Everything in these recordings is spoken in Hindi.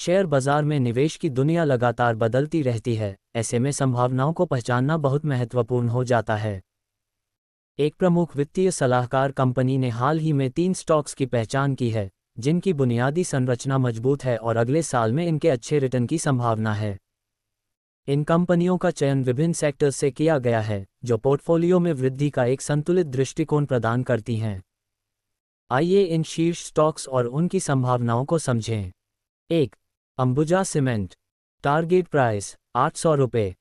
शेयर बाजार में निवेश की दुनिया लगातार बदलती रहती है ऐसे में संभावनाओं को पहचानना बहुत महत्वपूर्ण हो जाता है एक प्रमुख वित्तीय सलाहकार कंपनी ने हाल ही में तीन स्टॉक्स की पहचान की है जिनकी बुनियादी संरचना मजबूत है और अगले साल में इनके अच्छे रिटर्न की संभावना है इन कंपनियों का चयन विभिन्न सेक्टर्स से किया गया है जो पोर्टफोलियो में वृद्धि का एक संतुलित दृष्टिकोण प्रदान करती हैं आइए इन शीर्ष स्टॉक्स और उनकी संभावनाओं को समझें एक अंबुजा सीमेंट टारगेट प्राइस आठ सौ रुपये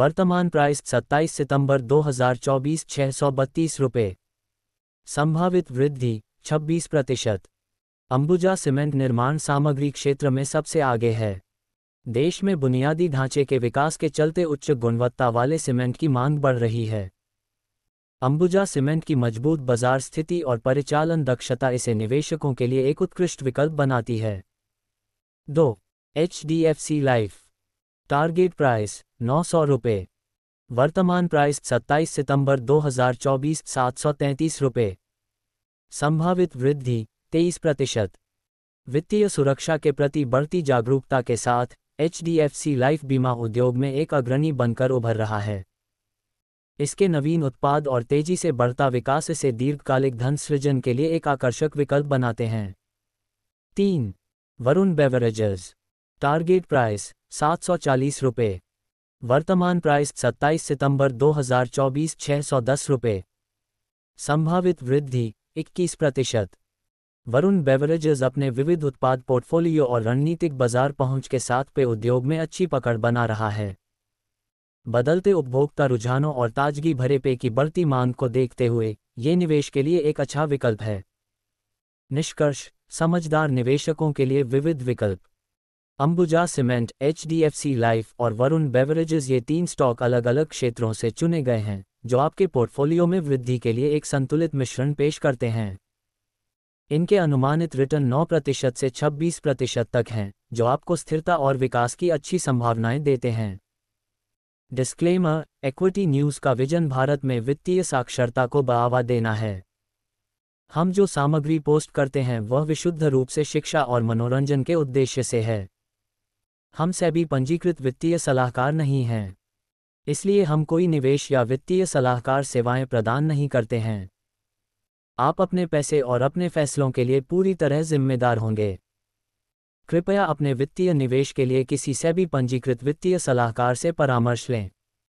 वर्तमान प्राइस 27 सितंबर 2024 हजार सौ बत्तीस रुपये संभावित वृद्धि 26 प्रतिशत अंबुजा सीमेंट निर्माण सामग्री क्षेत्र में सबसे आगे है देश में बुनियादी ढांचे के विकास के चलते उच्च गुणवत्ता वाले सीमेंट की मांग बढ़ रही है अंबुजा सीमेंट की मजबूत बाजार स्थिति और परिचालन दक्षता इसे निवेशकों के लिए एक उत्कृष्ट विकल्प बनाती है दो H D F C life target price नौ सौ रुपये वर्तमान प्राइस सत्ताईस सितंबर दो हजार चौबीस सात सौ तैंतीस रुपये संभावित वृद्धि तेईस प्रतिशत वित्तीय सुरक्षा के प्रति बढ़ती जागरूकता के साथ H D F C life बीमा उद्योग में एक अग्रणी बनकर उभर रहा है इसके नवीन उत्पाद और तेजी से बढ़ता विकास इसे दीर्घकालिक धन सृजन के लिए एक आकर्षक विकल्प बनाते हैं तीन वरुण बेवरेजेस टारगेट प्राइस सात सौ चालीस रुपये वर्तमान प्राइस 27 सितंबर 2024 दस रुपये संभावित वृद्धि 21 प्रतिशत वरुण बेवरेजेस अपने विविध उत्पाद पोर्टफोलियो और रणनीतिक बाजार पहुंच के साथ पे उद्योग में अच्छी पकड़ बना रहा है बदलते उपभोक्ता रुझानों और ताजगी भरे पे की बढ़ती मांग को देखते हुए ये निवेश के लिए एक अच्छा विकल्प है निष्कर्ष समझदार निवेशकों के लिए विविध विकल्प अंबुजा सीमेंट एच लाइफ और वरुण बेवरेजेस ये तीन स्टॉक अलग अलग क्षेत्रों से चुने गए हैं जो आपके पोर्टफोलियो में वृद्धि के लिए एक संतुलित मिश्रण पेश करते हैं इनके अनुमानित रिटर्न 9 प्रतिशत से 26 प्रतिशत तक हैं जो आपको स्थिरता और विकास की अच्छी संभावनाएं देते हैं डिस्क्लेमर इक्विटी न्यूज़ का विजन भारत में वित्तीय साक्षरता को बढ़ावा देना है हम जो सामग्री पोस्ट करते हैं वह विशुद्ध रूप से शिक्षा और मनोरंजन के उद्देश्य से है हम सभी पंजीकृत वित्तीय सलाहकार नहीं हैं इसलिए हम कोई निवेश या वित्तीय सलाहकार सेवाएं प्रदान नहीं करते हैं आप अपने पैसे और अपने फैसलों के लिए पूरी तरह जिम्मेदार होंगे कृपया अपने वित्तीय निवेश के लिए किसी से भी पंजीकृत वित्तीय सलाहकार से परामर्श लें